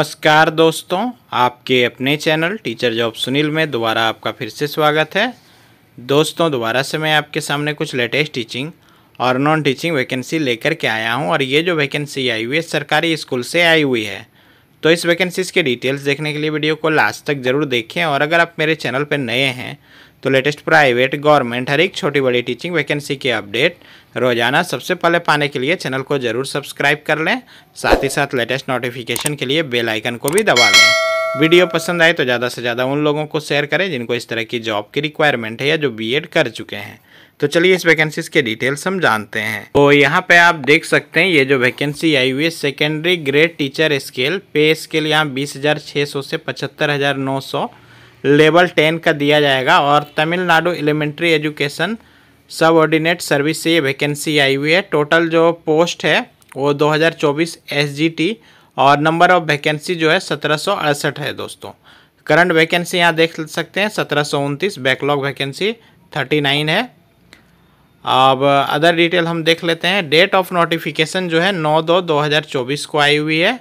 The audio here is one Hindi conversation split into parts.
नमस्कार दोस्तों आपके अपने चैनल टीचर जॉब सुनील में दोबारा आपका फिर से स्वागत है दोस्तों दोबारा से मैं आपके सामने कुछ लेटेस्ट टीचिंग और नॉन टीचिंग वैकेंसी लेकर के आया हूं और ये जो वैकेंसी आई हुई है सरकारी स्कूल से आई हुई है तो इस वैकेंसीज़ के डिटेल्स देखने के लिए वीडियो को लास्ट तक ज़रूर देखें और अगर आप मेरे चैनल पर नए हैं तो लेटेस्ट प्राइवेट गवर्नमेंट हर एक छोटी बड़ी टीचिंग वैकेंसी के अपडेट रोजाना सबसे पहले पाने के लिए चैनल को जरूर सब्सक्राइब कर लें साथ ही साथ लेटेस्ट नोटिफिकेशन के लिए बेल आइकन को भी दबा लें वीडियो पसंद आए तो ज़्यादा से ज़्यादा उन लोगों को शेयर करें जिनको इस तरह की जॉब की रिक्वायरमेंट है या जो बी कर चुके हैं तो चलिए इस वैकेंसीज के डिटेल्स हम जानते हैं तो यहाँ पे आप देख सकते हैं ये जो वैकेंसी आई हुई है secondary grade teacher scale pay scale यहाँ बीस हज़ार छः सौ से पचहत्तर हज़ार नौ सौ लेवल टेन का दिया जाएगा और Tamil Nadu elementary education subordinate service से ये वैकेंसी आई हुई है टोटल जो पोस्ट है वो 2024 एसजीटी और नंबर ऑफ वैकेंसी जो है सत्रह है दोस्तों करंट वैकेंसी यहाँ देख सकते हैं सत्रह बैकलॉग वैकेंसी 39 है अब अदर डिटेल हम देख लेते हैं डेट ऑफ नोटिफिकेशन जो है 9 दो 2024 को आई हुई है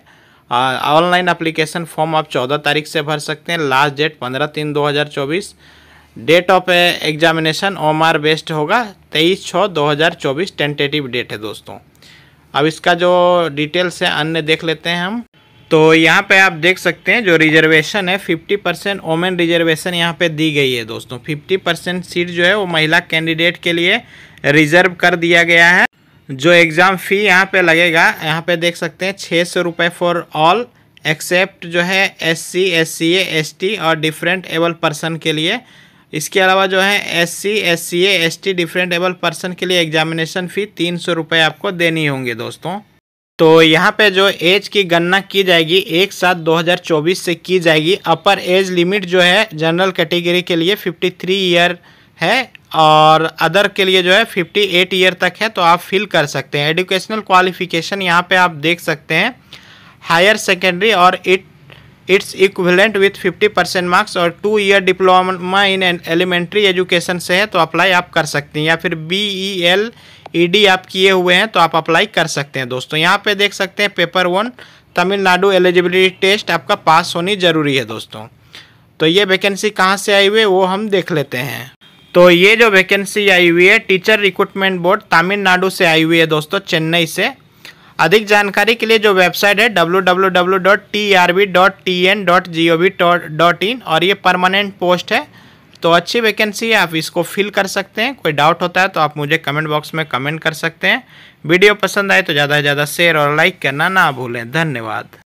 ऑनलाइन अप्लीकेशन फॉर्म आप चौदह तारीख से भर सकते हैं लास्ट डेट पंद्रह तीन दो हज़ार चौबीस date of examination O M R based होगा तेईस छः दो हज़ार चौबीस टेंटेटिव डेट है दोस्तों अब इसका जो डिटेल्स है अन्य देख लेते हैं हम तो यहाँ पे आप देख सकते हैं जो रिजर्वेशन है 50 परसेंट वोमेन रिजर्वेशन यहाँ पे दी गई है दोस्तों 50 परसेंट सीट जो है वो महिला कैंडिडेट के लिए रिजर्व कर दिया गया है जो एग्ज़ाम फ़ी यहाँ पे लगेगा यहाँ पे देख सकते हैं छः सौ रुपये फॉर ऑल एक्सेप्ट जो है S C S C S T और डिफरेंट एबल पर्सन के लिए इसके अलावा जो है S C S C S T different able person के लिए एग्जामिनेशन फ़ी तीन सौ रुपये आपको देनी होंगी दोस्तों तो यहाँ पे जो एज की गणना की जाएगी एक सात 2024 से की जाएगी अपर एज लिमिट जो है जनरल कैटेगरी के लिए थ्री ईयर है और अदर के लिए जो है फिफ्टी एट ईयर तक है तो आप फिल कर सकते हैं एजुकेशनल क्वालिफिकेशन यहाँ पे आप देख सकते हैं हायर सेकेंडरी और it its equivalent with fifty percent marks और two year diploma in elementary education से है तो अप्लाई आप कर सकते हैं या फिर B E L E D आप किए हुए हैं तो आप अप्लाई कर सकते हैं दोस्तों यहाँ पे देख सकते हैं paper one Tamil Nadu eligibility test आपका पास होनी ज़रूरी है दोस्तों तो ये वैकेंसी कहाँ से आई हुई है वो हम देख लेते हैं तो ये जो वैकेंसी आई हुई है टीचर रिक्रूटमेंट बोर्ड तमिलनाडु से आई हुई है दोस्तों चेन्नई से अधिक जानकारी के लिए जो वेबसाइट है डब्ल्यू और ये परमानेंट पोस्ट है तो अच्छी वैकेंसी है आप इसको फिल कर सकते हैं कोई डाउट होता है तो आप मुझे कमेंट बॉक्स में कमेंट कर सकते हैं वीडियो पसंद आए तो ज़्यादा से ज़्यादा शेयर और लाइक करना ना भूलें धन्यवाद